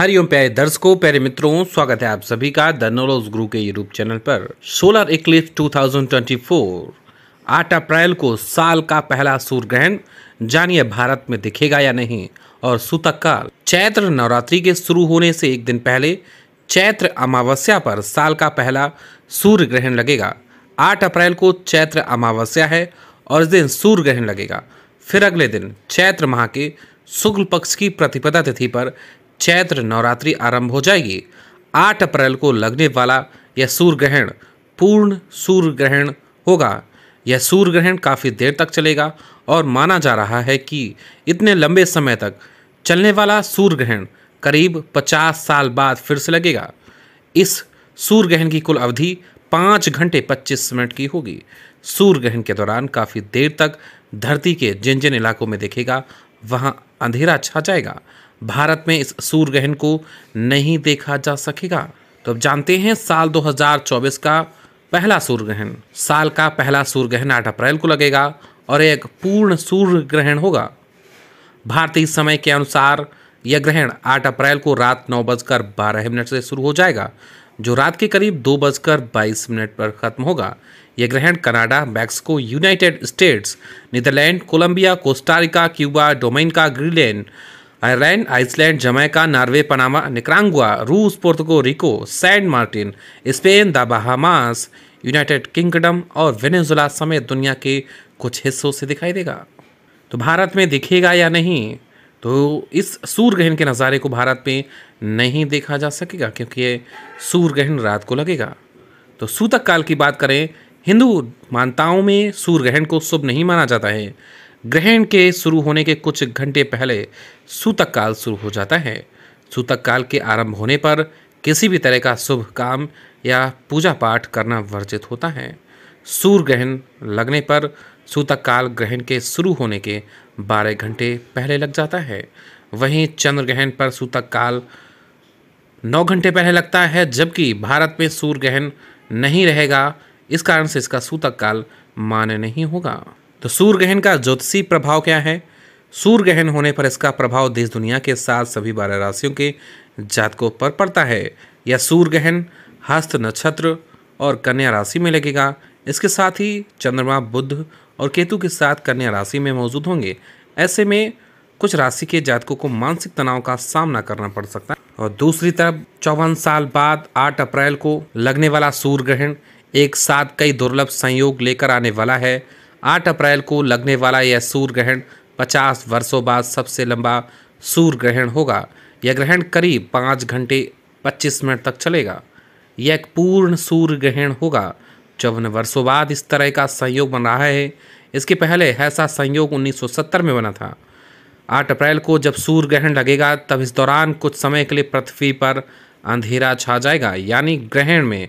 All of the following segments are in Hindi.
हरिओम प्यारे दर्शकों प्यारे मित्रों स्वागत है आप सभी का द नोलोज गुरु के यूट्यूब चैनल पर सोलर इक्लिप्स 2024 8 अप्रैल को साल का पहला सूर्य ग्रहण जानिए भारत में दिखेगा या नहीं और सूतक काल चैत्र नवरात्रि के शुरू होने से एक दिन पहले चैत्र अमावस्या पर साल का पहला सूर्य ग्रहण लगेगा 8 अप्रैल को चैत्र अमावस्या है और इस दिन सूर्य ग्रहण लगेगा फिर अगले दिन चैत्र माह के शुक्ल पक्ष की प्रतिपदा तिथि पर चैत्र नवरात्रि आरंभ हो जाएगी आठ अप्रैल को लगने वाला यह सूर्य ग्रहण पूर्ण सूर्य ग्रहण होगा यह सूर्य ग्रहण काफ़ी देर तक चलेगा और माना जा रहा है कि इतने लंबे समय तक चलने वाला सूर्य ग्रहण करीब 50 साल बाद फिर से लगेगा इस सूर्य ग्रहण की कुल अवधि पाँच घंटे पच्चीस मिनट की होगी सूर्य ग्रहण के दौरान काफ़ी देर तक धरती के जिन जिन इलाकों में देखेगा वहाँ अंधेरा छा जाएगा भारत में इस सूर्य ग्रहण को नहीं देखा जा सकेगा तो अब जानते हैं साल 2024 का पहला सूर्य ग्रहण साल का पहला सूर्य ग्रहण आठ अप्रैल को लगेगा और एक पूर्ण सूर्य ग्रहण होगा भारतीय समय के अनुसार यह ग्रहण आठ अप्रैल को रात नौ बजकर बारह मिनट से शुरू हो जाएगा जो रात के करीब दो बजकर बाईस मिनट पर खत्म होगा यह ग्रहण Canada Mexico United States Netherlands Colombia Costa Rica Cuba Dominica Greenland Ireland Iceland Jamaica Norway Panama Nicaragua रूस Puerto Rico Saint Martin Spain the Bahamas United Kingdom और वेनेजुला समेत दुनिया के कुछ हिस्सों से दिखाई देगा तो भारत में दिखेगा या नहीं तो इस सूर्य ग्रहण के नज़ारे को भारत में नहीं देखा जा सकेगा क्योंकि ये सूर्य ग्रहण रात को लगेगा तो सूतक काल की बात करें हिंदू मान्यताओं में सूर्य ग्रहण को शुभ नहीं माना जाता है ग्रहण के शुरू होने के कुछ घंटे पहले सूतक काल शुरू हो जाता है सूतक काल के आरंभ होने पर किसी भी तरह का शुभ काम या पूजा पाठ करना वर्जित होता है सूर्य ग्रहण लगने पर सूतक काल ग्रहण के शुरू होने के 12 घंटे पहले लग जाता है वहीं चंद्र ग्रहण पर सूतक काल 9 घंटे पहले लगता है जबकि भारत में सूर्य ग्रहण नहीं रहेगा इस कारण से इसका सूतक काल मान्य नहीं होगा तो सूर्य ग्रहण का ज्योतिषी प्रभाव क्या है सूर्य ग्रहण होने पर इसका प्रभाव देश दुनिया के साथ सभी बारह राशियों के जातकों पर पड़ता है यह सूर्य ग्रहण हस्त नक्षत्र और कन्या राशि में लगेगा इसके साथ ही चंद्रमा बुद्ध और केतु के साथ कन्या राशि में मौजूद होंगे ऐसे में कुछ राशि के जातकों को मानसिक तनाव का सामना करना पड़ सकता है और दूसरी तरफ चौवन साल बाद आठ अप्रैल को लगने वाला सूर्य ग्रहण एक साथ कई दुर्लभ संयोग लेकर आने वाला है 8 अप्रैल को लगने वाला यह सूर्य ग्रहण 50 वर्षों बाद सबसे लंबा सूर्य ग्रहण होगा यह ग्रहण करीब पाँच घंटे 25 मिनट तक चलेगा यह एक पूर्ण सूर्य ग्रहण होगा चौवन वर्षों बाद इस तरह का संयोग बन रहा है इसके पहले ऐसा संयोग 1970 में बना था 8 अप्रैल को जब सूर्य ग्रहण लगेगा तब इस दौरान कुछ समय के लिए पृथ्वी पर अंधेरा छा जाएगा यानी ग्रहण में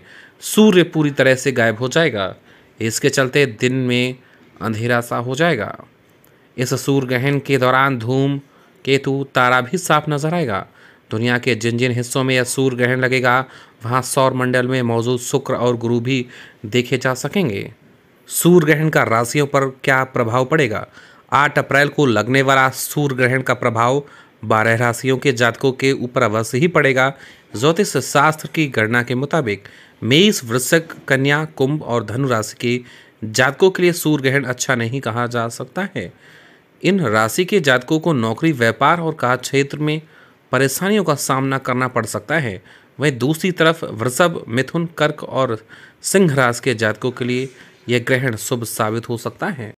सूर्य पूरी तरह से गायब हो जाएगा इसके चलते दिन में अंधेरा सा हो जाएगा इस सूर्य ग्रहण के दौरान धूम केतु तारा भी साफ नजर आएगा दुनिया के जिन जिन हिस्सों में यह सूर्य ग्रहण लगेगा वहाँ सौर मंडल में मौजूद शुक्र और गुरु भी देखे जा सकेंगे सूर्य ग्रहण का राशियों पर क्या प्रभाव पड़ेगा आठ अप्रैल को लगने वाला सूर्य ग्रहण का प्रभाव बारह राशियों के जातकों के ऊपर अवश्य ही पड़ेगा ज्योतिष शास्त्र की गणना के मुताबिक मेष वृश्चिक कन्या कुंभ और धनु राशि के जातकों के लिए सूर्य ग्रहण अच्छा नहीं कहा जा सकता है इन राशि के जातकों को नौकरी व्यापार और कार्य क्षेत्र में परेशानियों का सामना करना पड़ सकता है वहीं दूसरी तरफ वृषभ मिथुन कर्क और सिंह राशि के जातकों के लिए यह ग्रहण शुभ साबित हो सकता है